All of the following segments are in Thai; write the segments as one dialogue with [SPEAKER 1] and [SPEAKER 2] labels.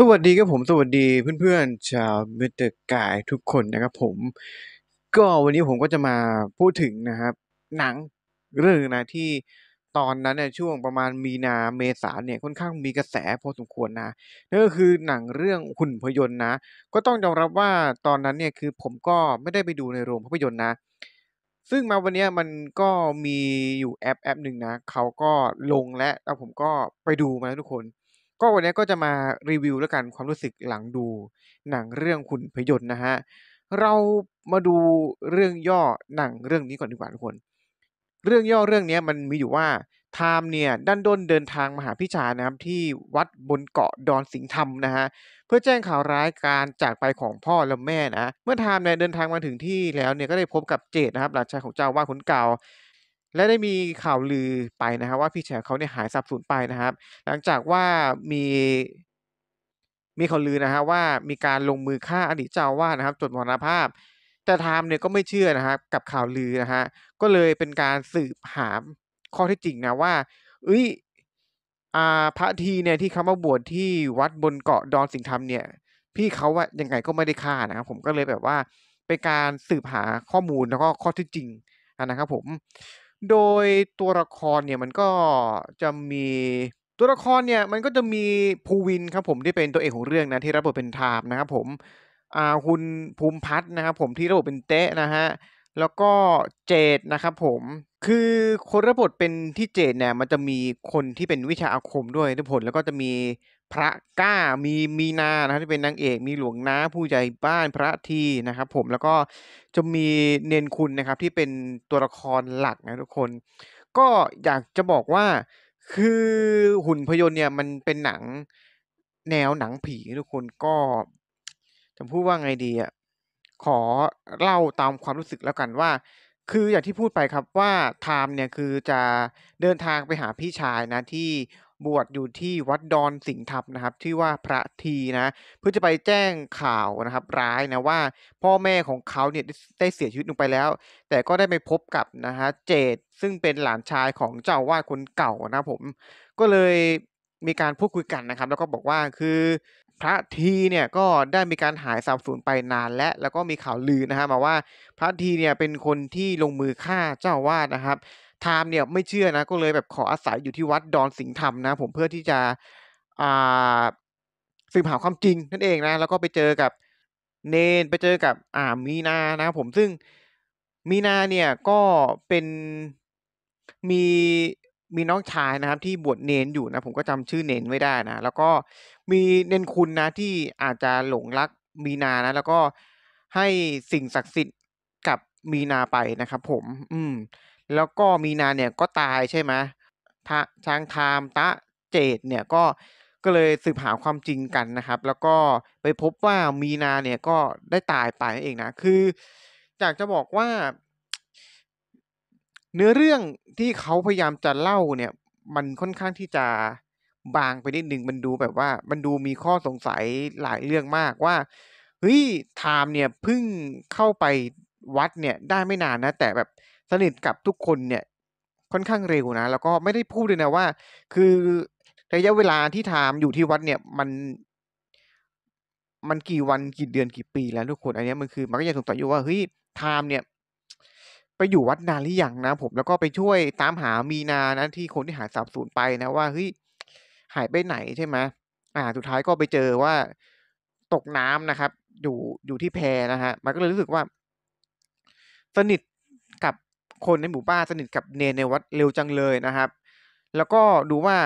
[SPEAKER 1] สวัสดีครับผมสวัสดีเพื่อนๆชาวเมตอร์กายทุกคนนะครับผม ก็วันนี้ผมก็จะมาพูดถึงนะครับ หนังเรื่องนะที่ตอนนั้นเนี่ยช่วงประมาณมีนาเมษาเนี่ยค่อนข้างมีกระแสพอสมควรนะนั่นก็คือหนังเรื่องหุ่นพยนต์นะก็ต้องยอมรับว่าตอนนั้นเนี่ยคือผมก็ไม่ได้ไปดูในโรงภาพยนตร์นะ ซึ่งมาวันนี้มันก็มีอยู่แอปแอปหนึ่งนะ เขาก็ลงและแล้วผมก็ไปดูมาแล้วทุกคนก็วันนี้ก็จะมารีวิวแล้วกันความรู้สึกหลังดู หนังเรื่องคุณพยศนะฮะเรามาดูเรื่องย่อหนังเรื่องนี้ก่อนดีกว่าทุกคน เรื่องย่อเรื่องนี้มันมีอยู่ว่าไทม์เนี่ยดันด้นเดินทางมาหาพิชานะครับที่วัดบนเกาะดอนสิงห์ธรรมนะฮะเพื่อแจ้งข่าวร้ายการจากไปของพ่อและแม่นะเมื่อไทม์เนี่ยเดินทางมาถึงที่แล้วเนี่ยก็ได้พบกับเจดนะครับหลานชายของเจ้าว่าคนเก่าและได้มีข่าวลือไปนะครับ ว่าพี่แฉเขาเนี่ยหายสับสนไปนะครับ หลังจากว่ามี มีข่าวลือนะฮะว่ามีการลงมือฆ่าอดีตเจ้าวาดนะครับจนมรณภาพแต่ไทม์เนี่ยก็ไม่เชื่อนะครับ กับข่าวลือนะฮะก็เลยเป็นการสืบหาข้อที่จริงนะว่าเอ้ยอพระทีเนี่ยที่เขามาบวชที่วัดบนเกาะดอนสิงห์ธรรมเนี่ย พี่เขาว่ายังไงก็ไม่ได้ฆ่านะครับ ผมก็เลยแบบว่าเป็นการสืบหาข้อมูลแล้วก็ข้อที่จริงนะครับผมโดยตัวละครเนี่ยมันก็จะมีตัวละครเนี่ยมันก็จะมี ภูวินครับผมที่เป็นตัวเอกของเรื่องนะที่รับบทเป็นทามนะครับผมอ่าคุณภูมิพัฒน์นะครับผมที่รับบทเป็นเตะนะฮะแล้วก็เจดนะครับผมคือคนรับบทเป็นที่เจดเนี่ย มันจะมีคนที่เป็นวิชาอาคมด้วยทุกผลแล้วก็จะมีพระก้ามีมีนานะครที่เป็นนางเอก มีหลวงนาผู้ใหญ่บ้านพระทีนะครับ ผมแล้วก็จะมีเนนคุณนะครับที่เป็นตัวละครหลักนะทุกคน ก็อยากจะบอกว่าคือหุ่นพยนต์เนี่ยมันเป็นหนังแนวหนังผีทุกคนก็จะพูดว่าไงดีอ่ะขอเล่าตามความรู้สึกแล้วกันว่า คืออย่างที่พูดไปครับว่าไทม์เนี่ยคือจะเดินทางไปหาพี่ชายนะที่บวชอยู่ที่วัดดอนสิงห์ทับนะครับชื่อว่าพระทีนะ เพื่อจะไปแจ้งข่าวนะครับ ร้ายนะว่า พ่อแม่ของเขาเนี่ยได้เสียชีวิตลงไปแล้ว แต่ก็ได้ไปพบกับนะฮะเจดซึ่งเป็นหลานชายของเจ้าวาดคนเก่านะผม ก็เลยมีการพูดคุยกันนะครับ แล้วก็บอกว่าคือ พระทีเนี่ยก็ได้มีการหายสาบสูญไปนานและแล้วก็มีข่าวลือนะฮะมาว่าพระทีเนี่ยเป็นคนที่ลงมือฆ่าเจ้าวาดนะครับไทม์เนี่ย ไม่เชื่อนะก็เลยแบบขออาศัยอยู่ที่วัดดอนสิงห์ธรรมนะ ผมเพื่อที่จะ อ่าสืบหาความจริงนั่นเองนะแล้วก็ไปเจอกับ เนนไปเจอกับ อ่ามีนานะผมซึ่งมีนาเนี่ย ก็เป็นมีมีน้องชายนะครับที่บวชเนนอยู่นะ ผมก็จำชื่อเนนไม่ได้นะแล้วก็มีเนนคุณนะ ที่อาจจะหลงรักมีนานะ แล้วก็ให้สิ่งศักดิ์สิทธิ์กับมีนาไปนะครับ ผม อืมแล้วก็มีนาเนี่ยก็ตายใช่ไหมทาางทามตะเจดเนี่ยก็ ก็เลยสืบหาความจริงกันนะครับ แล้วก็ไปพบว่ามีนาเนี่ยก็ได้ตายไปนั่นเองนะ คืออยากจะบอกว่า เนื้อเรื่องที่เขาพยายามจะเล่าเนี่ย มันค่อนข้างที่จะบางไปนิดหนึ่งมันดูแบบว่า มันดูมีข้อสงสัยหลายเรื่องมากว่า เฮ้ยไทม์เนี่ยเพิ่งเข้าไปวัดเนี่ยได้ไม่นานนะแต่แบบสนิทกับทุกคนเนี่ยค่อนข้างเร็วนะ แล้วก็ไม่ได้พูดเลยนะว่า คือระยะเวลาที่ทามอยู่ที่วัดเนี่ยมัน มันกี่วันกี่เดือนกี่ปีแล้วทุกคนอันนี้มันคือมันก็ยังสงสัยอยู่ว่าเฮ้ยทามเนี่ย ไปอยู่วัดนานหรือยังนะผม แล้วก็ไปช่วยตามหามีนานะที่คนที่หายสาบสูญไปนะ ว่าเฮ้ยหายไปไหนใช่ไหมอ่า สุดท้ายก็ไปเจอว่าตกน้ำนะครับ อยู่อยู่ที่แพนะฮะมันก็เลยรู้สึกว่า สนิทคนในหมู่บ้านสนิทกับเนในวัดเร็วจังเลยนะครับ แล้วก็ดูว่า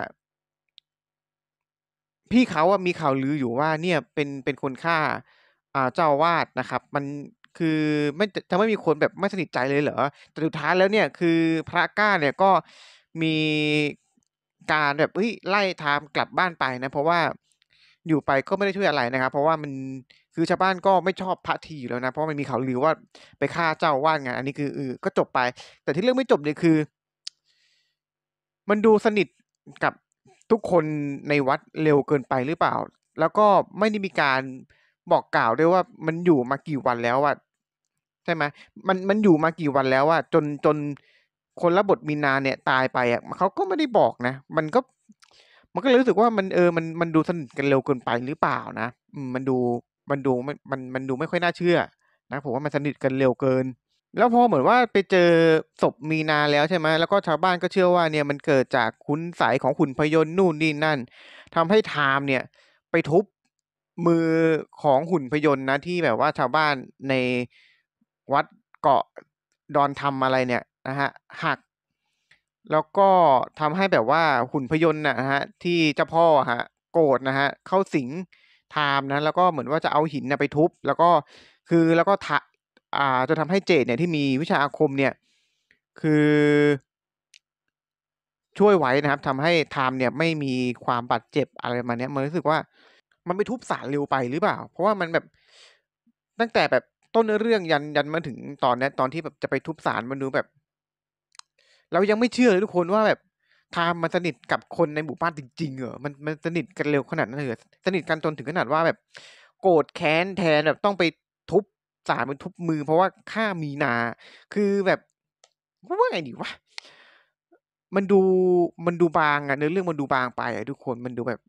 [SPEAKER 1] พี่เขาอะมีข่าวลืออยู่ว่าเนี่ยเป็นเป็นคนฆ่า อ่าเจ้าวาดนะครับ มันคือไม่จะไม่มีคนแบบไม่สนิทใจเลยเหรอ แต่สุดท้ายแล้วเนี่ยคือพระก้าเนี่ยก็มีการแบบเฮ้ยไล่ทามกลับบ้านไปนะเพราะว่าอยู่ไปก็ไม่ได้ช่วยอะไรนะครับเพราะว่ามันคือชาวบ้านก็ไม่ชอบพระทีอยู่แล้วนะ เพราะมันมีข่าวลือว่าไปฆ่าเจ้าว่านไงอันนี้คือออก็จบไป แต่ที่เรื่องไม่จบเนี่ยคือ มันดูสนิทกับทุกคนในวัดเร็วเกินไปหรือเปล่า แล้วก็ไม่ได้มีการบอกกล่าวด้วยว่า มันอยู่มากี่วันแล้วอะใช่ไหมมันมันอยู่มากี่วันแล้วอะจนจนคนระบทมีนาเนี่ยตายไปอะเขาก็ไม่ได้บอกนะมันก็มันก็เลยรู้สึกว่ามันเออ มัน มันดูสนิทกันเร็วเกินไปหรือเปล่านะ มันดู มันดูมันมัน มันดูไม่ค่อยน่าเชื่อ นะ ผมว่ามันสนิทกันเร็วเกิน แล้วพอเหมือนว่าไปเจอศพมีนาแล้วใช่ไหมแล้วก็ชาวบ้านก็เชื่อว่า เนี่ยมันเกิดจากคุณสายของขุนพยนต์นู่นนี่นั่น ทำให้ทามเนี่ย ไปทุบมือของหุ่นพยนต์นะ ที่แบบว่าชาวบ้านในวัดเกาะดอนทำอะไรเนี่ยนะฮะหักแล้วก็ทำให้แบบว่าหุ่นพยนต์นะฮะ ที่เจ้าพ่อฮะ โกรธนะฮะ เข้าสิงไทม์นะแล้วก็เหมือนว่าจะเอาหินนะไปทุบแล้วก็คือแล้วก็ทะอ่าจะทำให้เจดเนี่ยที่มีวิชาอาคมเนี่ย คือ ช่วยไว้นะครับ ทำให้ไทม์เนี่ยไม่มีความบาดเจ็บอะไรมาเนี้ยมันรู้สึกว่ามันไปทุบสารเร็วไปหรือเปล่า เพราะว่ามันแบบตั้งแต่แบบต้นเรื่องยันยันมาถึงตอนนี้ตอนที่แบบจะไปทุบสารมันดูแบบเรายังไม่เชื่อเลยทุกคนว่าแบบไทม์มันสนิทกับคนในหมู่บ้านจริงๆ เหรอ มันมันสนิทกันเร็วขนาดนั้นเลยสนิทกันจนถึงขนาดว่าแบบ โกรธแค้นแทนแบบต้องไปทุบสารมันทุบมือ เพราะว่าฆ่ามีนา คือแบบว่าไงดีวะ มันดูมันดูบางอะเนื้อเรื่องมันดูบางไปอะทุกคน มันดูแบบ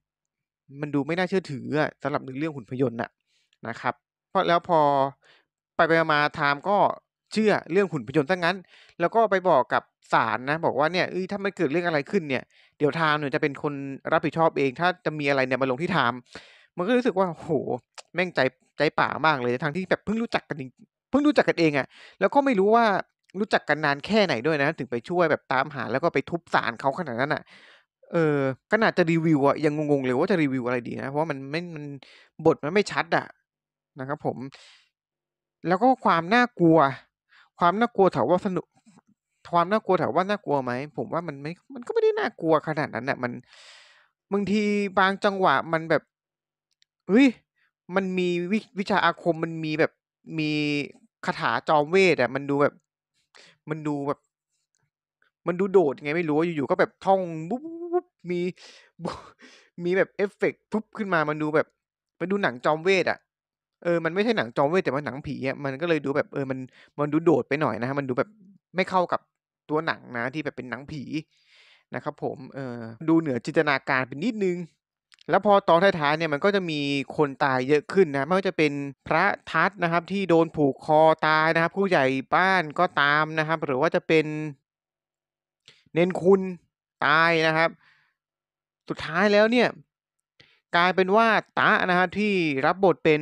[SPEAKER 1] มันดูไม่น่าเชื่อถืออะสำหรับเนื้อเรื่องหุ่นพยนต์อะนะครับ เพราะแล้วพอไปไปมาไทม์ก็เชื่อเรื่องหุ่นพยนต์ซะงั้น แล้วก็ไปบอกกับศาลนะบอกว่าเนี่ยถ้ามันเกิดเรื่องอะไรขึ้นเนี่ยเดี๋ยวทามเนี่ยจะเป็นคนรับผิดชอบเอง ถ้าจะมีอะไรเนี่ยมาลงที่ทามมันก็รู้สึกว่าโหแม่งใจใจป่ามากเลยทั้งที่แบบเพิ่งรู้จักกัน เพิ่งรู้จักกันเองอะแล้วก็ไม่รู้ว่ารู้จักกันนานแค่ไหนด้วยนะถึงไปช่วยแบบตามหาแล้วก็ไปทุบศาลเขาขนาดนั้นอะะเออขนาดจะรีวิวอะยังงงๆเลยว่าจะรีวิวอะไรดีนะเพราะมันไม่มันบทมันไม่ชัดอะนะครับ ผม แล้วก็ความน่ากลัวความน่ากลัวถามว่าสนุก ความน่ากลัวถามว่าน่ากลัวไหม ผมว่ามันไม่ มันก็ไม่ได้น่ากลัวขนาดนั้นน่ะมันบางทีบางจังหวะมันแบบ เฮ้ย มันมีวิวชาอาคม มันมีแบบ มีคาถาจอมเวทอ่ะ มันดูแบบ มันดูแบบ มันดูโดดไงไม่รู้ อยู่ๆก็แบบท่องบุ๊บบุ๊บมี มีแบบเอฟเฟกต์ปุ๊บขึ้นมา มันดูแบบมันดูหนังจอมเวทอ่ะเออ มันไม่ใช่หนังจอมเวทแต่มันหนังผีอ่ะ มันก็เลยดูแบบเออ มัน มันดูโดดไปหน่อยนะฮะมันดูแบบไม่เข้ากับตัวหนังนะ ที่แบบเป็นหนังผีนะครับ ผม เออดูเหนือจินตนาการเป็นนิดนึง แล้วพอตอนท้ายๆเนี่ยมันก็จะมีคนตายเยอะขึ้นนะ ไม่ว่าจะเป็นพระทัศนะครับ ที่โดนผูกคอตายนะครับผู้ใหญ่บ้านก็ตามนะครับ หรือว่าจะเป็นเน้นคุณตายนะครับ สุดท้ายแล้วเนี่ย กลายเป็นว่าตานะัะที่รับบทเป็น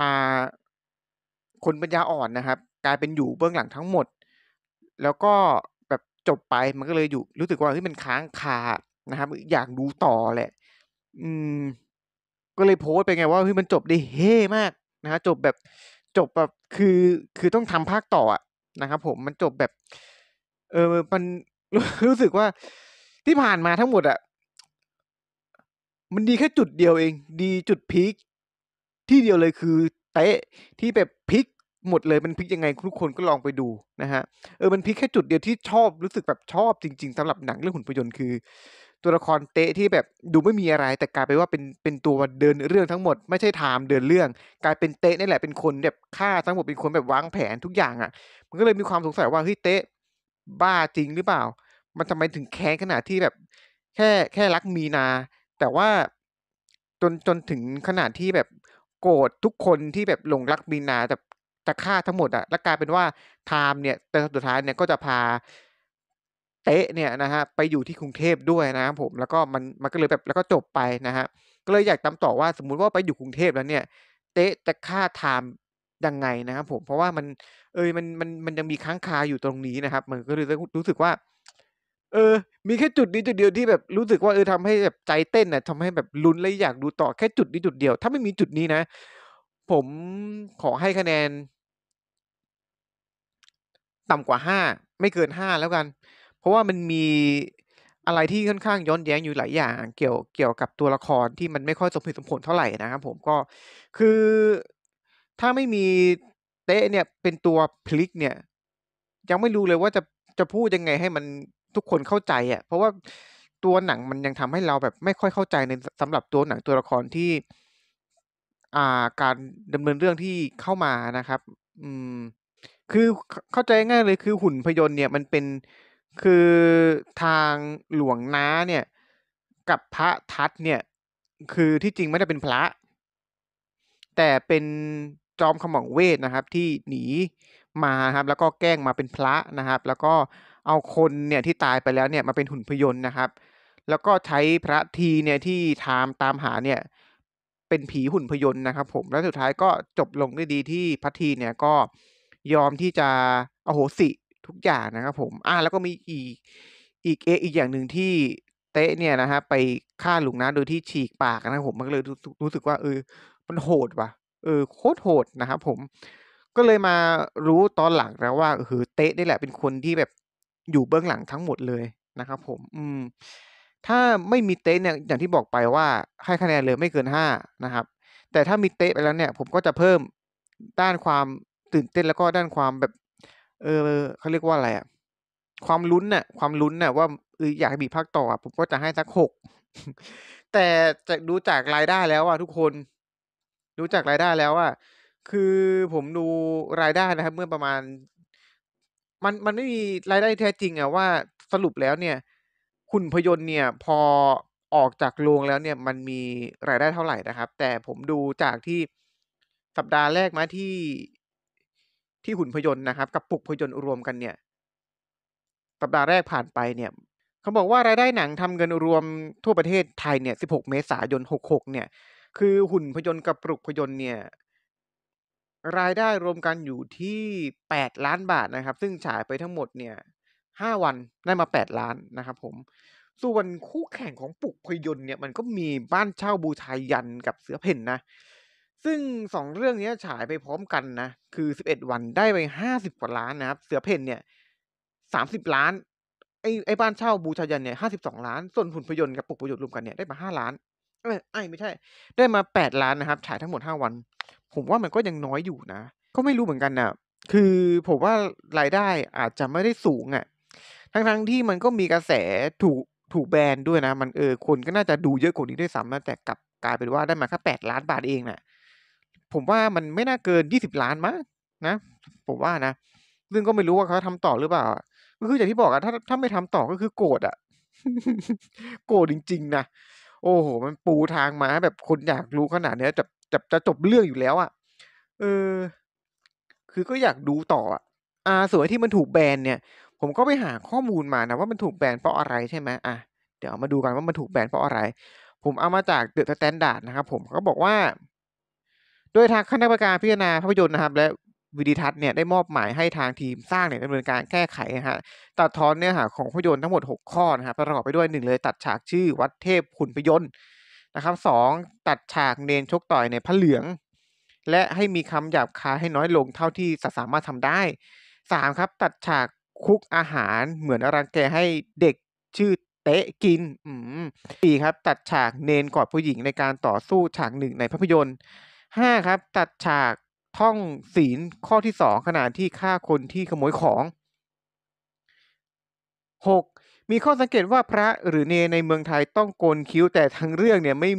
[SPEAKER 1] อ่าคนปัญญาอ่อนนะครับ กลายเป็นอยู่เบื้องหลังทั้งหมด แล้วก็แบบจบไปมันก็เลยอยู่ รู้สึกว่าเฮ้ยมันค้างคานะครับอยากดูต่อแหละ อืมก็เลยโพสไปไงว่าเฮ้ยมันจบได้เฮ่มากนะฮะจบแบบจบแบบ คือ คือต้องทำภาคต่ออะนะครับผมมันจบแบบเออ มันรู้สึกว่าที่ผ่านมาทั้งหมดอะมันดีแค่จุดเดียวเอง ดีจุดพีคที่เดียวเลยคือเตะที่แบบพลิกหมดเลยมันพลิกยังไงทุกคนก็ลองไปดูนะฮะเออมันพลิกแค่จุดเดียวที่ชอบรู้สึกแบบชอบจริงๆ สำหรับหนังเรื่องหุ่นพยนต์คือ ตัวละครเตะที่แบบดูไม่มีอะไร แต่กลายไปว่าเป็นเป็นตัวเดินเรื่องทั้งหมด ไม่ใช่ไทม์เดินเรื่อง กลายเป็นเตะนี่แหละเป็นคนแบบฆ่าทั้งหมดเป็นคนแบบวางแผนทุกอย่างอะ่ะ มันก็เลยมีความสงสัยว่าเฮ้ยเตะบ้าจริงหรือเปล่า มันทำไมถึงแค้นขนาดที่แบบ แค่แค่รักมีนา แต่ว่าจนจนถึงขนาดที่แบบโกรธทุกคนที่แบบหลงรักบีนาแต่จะฆ่าทั้งหมดอะแล้วกลายเป็นว่าไทม์เนี่ยแต่สุดท้ายเนี่ยก็จะพาเตะเนี่ยนะฮะไปอยู่ที่กรุงเทพด้วยนะครับผมแล้วก็มันมันก็เลยแบบแล้วก็จบไปนะฮะก็เลยอยากตามต่อว่าสมมุติว่าไปอยู่กรุงเทพแล้วเนี่ย เตะจะฆ่าไทม์ยังไงนะครับผมเพราะว่ามัน เอยมันมันมันยังมีค้างคาอยู่ตรงนี้นะครับมันก็เลยรู้สึกว่าเออ มีแค่จุดนี้จุดเดียวที่แบบรู้สึกว่าเออทำให้แบบใจเต้นน่ะทำให้แบบลุ้นและอยากดูต่อแค่จุดนี้จุดเดียวถ้าไม่มีจุดนี้นะ ผมขอให้คะแนน ต่ำกว่าห้าไม่เกินห้าแล้วกัน เพราะว่ามันมีอะไรที่ค่อนข้างย้อนแย้งอยู่หลายอย่าง เกี่ยวเกี่ยวกับตัวละครที่มันไม่ค่อยสมเหตุสมผลเท่าไหร่นะครับผมก็คือถ้าไม่มีเตะเนี่ยเป็นตัวพลิกเนี่ย ยังไม่รู้เลยว่าจะจะพูดยังไงให้มันทุกคนเข้าใจอะ่ะ เพราะว่าตัวหนังมันยังทำให้เราแบบไม่ค่อยเข้าใจในสำหรับตัวหนังตัวละครที่อ่าการดำเนินเรื่องที่เข้ามานะครับอืมคือเข้าใจง่ายเลยคือหุ่นพยนต์เนี่ย มันเป็นคือทางหลวงน้าเนี่ย กับพระทัตเนี่ย คือที่จริงไม่ได้เป็นพระ แต่เป็นจอมขมังเวทนะครับ ที่หนีมาครับ แล้วก็แกล้งมาเป็นพระนะครับ แล้วก็เอาคนเนี่ยที่ตายไปแล้วเนี่ยมาเป็นหุ่นพยนต์นะครับ แล้วก็ใช้พระทีเนี่ยที่ทามตามหาเนี่ย เป็นผีหุ่นพยนต์นะครับ ผม แล้วสุดท้ายก็จบลงด้วยดีที่พระทีเนี่ยก็ยอมที่จะอโหสิทุกอย่างนะครับ ผมอ่าแล้วก็มีอีกอีกเออีกอย่างหนึ่งที่เตะเนี่ยนะฮะไปฆ่าลุงนะโดยที่ฉีกปากนะผมมันเลยรู้สึกว่าเออมันโหดว่ะเออโคตรโหดนะครับ ผมก็เลยมารู้ตอนหลังแล้ว่าเออเตะนี่แหละเป็นคนที่แบบอยู่เบื้องหลังทั้งหมดเลยนะครับผม อืม ถ้าไม่มีเตะเนี่ยอย่างที่บอกไปว่า ให้คะแนนเลยไม่เกินห้านะครับ แต่ถ้ามีเตะไปแล้วเนี่ย ผมก็จะเพิ่มด้านความตื่นเต้นแล้วก็ด้านความแบบ เออเขาเรียกว่าอะไรอะความลุ้นน่ะ ความลุ้นน่ะว่าเอออยากบีบักต่อผมก็จะให้สักหกแต่จะดูจากรายได้แล้วว่ะทุกคนดูจากรายได้แล้วว่าคือผมดูรายได้นะครับ เมื่อประมาณมันมันไม่มีรายได้แท้จริงอะว่าสรุปแล้วเนี่ย หุ่นพยนต์เนี่ย พอออกจากโรงแล้วเนี่ย มันมีรายได้เท่าไหร่นะครับ แต่ผมดูจากที่สัปดาห์แรกมาที่ที่หุ่นพยนต์นะครับ กับปุกพยนต์รวมกัน เนี่ยสัปดาห์แรกผ่านไปเนี่ยเขาบอกว่ารายได้หนังทำเงินรวมทั่วประเทศไทยเนี่ย16เมษายน66เนี่ย คือหุ่นพยนต์กับปลุกพยนต์เนี่ยรายได้รวมกันอยู่ที่ 8 ล้านบาทนะครับ ซึ่งฉายไปทั้งหมดเนี่ย5วันได้มา 8 ล้านนะครับผม ส่วนคู่แข่งของปุกพยนต์เนี่ยมันก็มีบ้านเช่าบูชายันกับเสือเพ่นนะ ซึ่ง 2 เรื่องนี้ฉายไปพร้อมกันนะ คือ 11 วันได้ไป50กว่าล้านนะครับ เสือเพ่นเนี่ย30 ล้าน ไอ้ไอ้บ้านเช่าบูชายันเนี่ย52 ล้าน ส่วนหุ่นพยนต์กับปุกพยนต์รวมกันเนี่ยได้มา5 ล้าน เออไม่ใช่ ได้มา 8 ล้านนะครับฉายทั้งหมด5วันผมว่ามันก็ยังน้อยอยู่นะ ก็ไม่รู้เหมือนกันนะคือผมว่ารายได้อาจจะไม่ได้สูงอะ่ะ ทั้งๆทที่มันก็มีกระแสถูกถูกแบนด้วยนะ มันเออ คนก็น่าจะดูเยอะกว่านี้ด้วยซ้ำนะแต่กลับกลายเป็นว่าได้มาแค่แปดล้านบาทเองนะ่ะ ผมว่ามันไม่น่าเกินยี่สิบล้านมั้งนะ ผมว่านะซึ่งก็ไม่รู้ว่าเขาทำต่อหรือเปล่า ก็คืออย่างที่บอกอะถ้าถ้าไม่ทำต่อก็คือโกรธอะโกรธจริง ๆนะ โอ้โห มันปูทางมาแบบคนอยากรู้ขนาดเนี้ยแตจะจะจบเรื่องอยู่แล้วอะ่ะ เออ คือก็อยากดูต่อ อ่ะอาสวยที่มันถูกแบนเนี่ย ผมก็ไปหาข้อมูลมานะว่ามันถูกแบนเพราะอะไรใช่ไหมอ่ะ เดี๋ยวมาดูกันว่ามันถูกแบนเพราะอะไร ผมเอามาจากเดอะสแตนดาร์ดนะครับผมเขาบอกว่า โดยทางคณะกรรมการพิจารณาภาพยนตร์นะครับ และวิดีทัศน์เนี่ยได้มอบหมายให้ทางทีมสร้างเนี่ยดำเนินการแก้ไขนะฮะ ตัดทอนเนื้อหาของภาพยนตร์ทั้งหมด6ข้อนะครับประกอบไปด้วยหนึ่งเลยตัดฉากชื่อ วัดเทพขุนพยนต์นะครับสองตัดฉากเนนชกต่อยในผ้าเหลือง และให้มีคำหยาบคายให้น้อยลงเท่าที่สามารถทำได้สามครับ ตัดฉากคุกอาหารเหมือนอรังแกให้เด็กชื่อเตะกินสี่ครับ ตัดฉากเนนกอดผู้หญิงในการต่อสู้ฉากหนึ่งในภาพยนตร์ห้าครับ ตัดฉากท่องศีลข้อที่สองขณะที่ฆ่าคนที่ขโมยของหกมีข้อสังเกตว่าพระหรือเนในเมืองไทยต้องโกนคิ้ว แต่ทางเรื่องเนี่ยไม่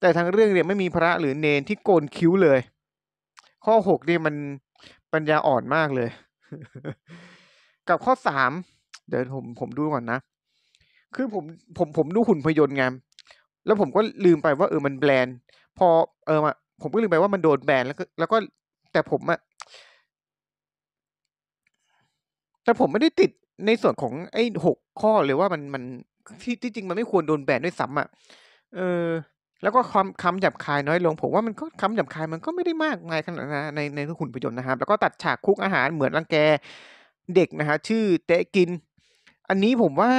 [SPEAKER 1] แต่ทางเรื่องเนี่ยไม่มีพระ หรือเนที่โกนคิ้วเลย ข้อหกนี่มันปัญญาอ่อนมากเลย กับข้อสามเดี๋ยวผมผมดูก่อนนะคือผมผมผมดูหุ่นพยนต์ไงแล้วผมก็ลืมไปว่าเออมันแบรนด์พอเออมาผมก็ลืมไปว่ามันโดนแบรนด์แล้วก็แล้วก็ แต่ผมอะแต่ผมไม่ได้ติดในส่วนของไอ้หกข้อหรือว่ามันมันที่ที่จริงมันไม่ควรโดนแบนด้วยซ้ำอ่ะ เออแล้วก็คำคำหยาบคายน้อยลง ผมว่ามันก็คำหยาบคายมันก็ไม่ได้มากมายขนาดนะในในหุ่นประยนต์นะครับแล้วก็ตัดฉากคุกอาหารเหมือนรังแก เด็กนะฮะชื่อเตะกิน อันนี้ผมว่า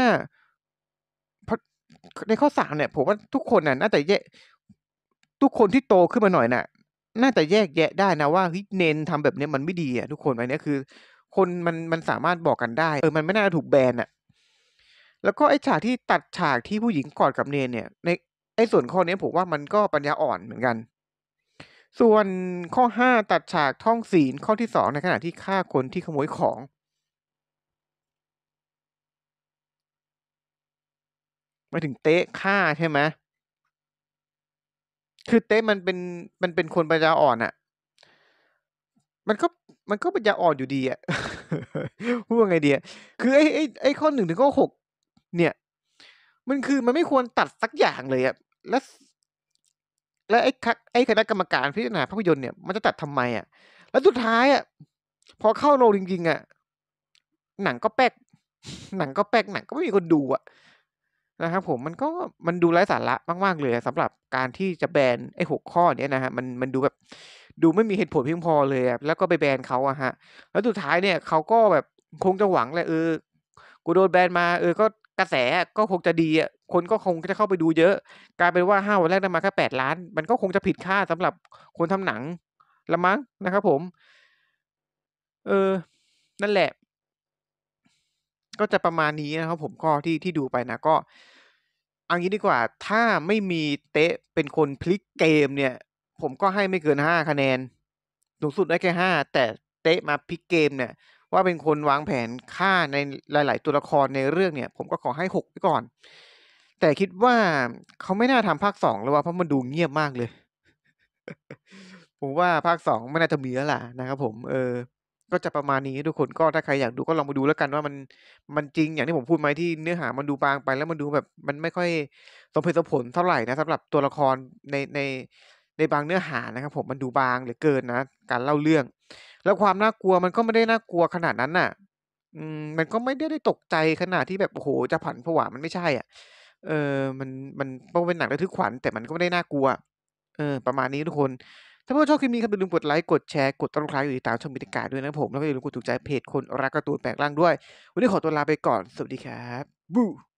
[SPEAKER 1] ในข้อสามเนี่ย ผมว่าทุกคนน่ะน่าจะแยก ทุกคนที่โตขึ้นมาหน่อย น่ะ น่าจะแยกแยะได้นะว่าเฮ้ยเนนทำแบบเนี้ยมันไม่ดีอ่ะทุกคนอันนี้ยคือคนมันมันสามารถบอกกันได้เออมันไม่น่าถูกแบนอะแล้วก็ไอ้ฉากที่ตัดฉากที่ผู้หญิงกอดกับเนนเนี่ยใน ไอ้ส่วนข้อนี้ผมว่ามันก็ปัญญาอ่อนเหมือนกัน ส่วนข้อห้าตัดฉากท่องศีลข้อที่สองในขณะที่ฆ่าคนที่ขโมยของ มาถึงเตะฆ่าใช่ไหมคือเตะมันเป็นมันเป็นคนปัญญาอ่อนอะ่ะมันก็มันก็ปัญญาอ่อนอยู่ดีอะพูดว่าไงดีอะคือไอ้ไอ้ไอ้ข้อหนึ่งถึงข้อหกเนี่ย มันคือมันไม่ควรตัดสักอย่างเลยอะ และและ ไอ้คัไอ้คณะกรรมการพิจารณาภาพยนตร์เนี่ย มันจะตัดทำไมอะแล้วสุดท้ายอะพอเข้าโรงจริงๆอะหนังก็แป๊ก หนังก็แป๊ก หนังก็ไม่มีคนดูอะนะครับผม มันก็มันดูไร้สาระมากๆเลยสำหรับการที่จะแบนไอ้หกข้อเนี้ยนะฮะ มันมันดูแบบดูไม่มีเหตุผลเพียงพอเลยอะแล้วก็ไปแบนเขาอะฮะ แล้วสุดท้ายเนี่ยเขาก็แบบคงจะหวังแหละเออ กูโดนแบนมาเออ ก็กระแสก็คงจะดีอะ คนก็คงจะเข้าไปดู เยอะ กลายเป็นว่าห้าวันแรกได้มาแค่แปดล้าน มันก็คงจะผิดคาดสาหรับคนทำหนังละมั้งนะครับผม เออ นั่นแหละ ก็จะประมาณนี้นะครับผมก็ที่ที่ดูไปนะก็อังี้ดีกว่า ถ้าไม่มีเตะเป็นคนพลิกเกม เนี่ยผมก็ให้ไม่เกินห้าคะแนนสูงสุดได้แค่ห้าแต่เตะมาพิกเกม เนี่ย ว่าเป็นคนวางแผนฆ่าในหลายๆตัวละครในเรื่องเนี่ยผมก็ขอให้หกไปก่อน แต่คิดว่าเขาไม่น่าทำภาคสองเลยว่า เพราะมันดูเงียบมากเลย ผมว่าภาคสองไม่น่าจะมีแล้วล่ะนะครับผมเออ ก็จะประมาณนี้ ทุกคนก็ถ้าใครอยากดูก็ลองมาดูแล้วกันว่ามันมันจริง อย่างที่ผมพูดไหมที่เนื้อหามันดูบางไป แล้วมันดูแบบ มันไม่ค่อยสมเหตุสมผลเท่าไหร่นะสำหรับตัวละครในในในบางเนื้อหานะครับผมมันดูบางเหลือเกินนะ การเล่าเรื่อง แล้วความน่ากลัวมันก็ไม่ได้น่ากลัวขนาดนั้นน่ะอืมมันก็ไม่ได้ได้ตกใจขนาดที่แบบโอ้โห จะผันผวา มันไม่ใช่อ่ะ เออมันมันเป็นหนังระทึกขวัญแต่มันก็ไม่ได้น่ากลัวเออ ประมาณนี้ทุกคน ถ้าเพื่อนชอบคลิปนี้ครับอย่าลืมกดไลค์กดแชร์กดติดตามอยู่ติดตามชมบรรยากาศด้วยนะผมแล้วก็อย่าลืมกดถูกใจเพจคนรักการ์ตูนแปลกร่างด้วยวันนี้ขอตัวลาไปก่อนสวัสดีครับ บู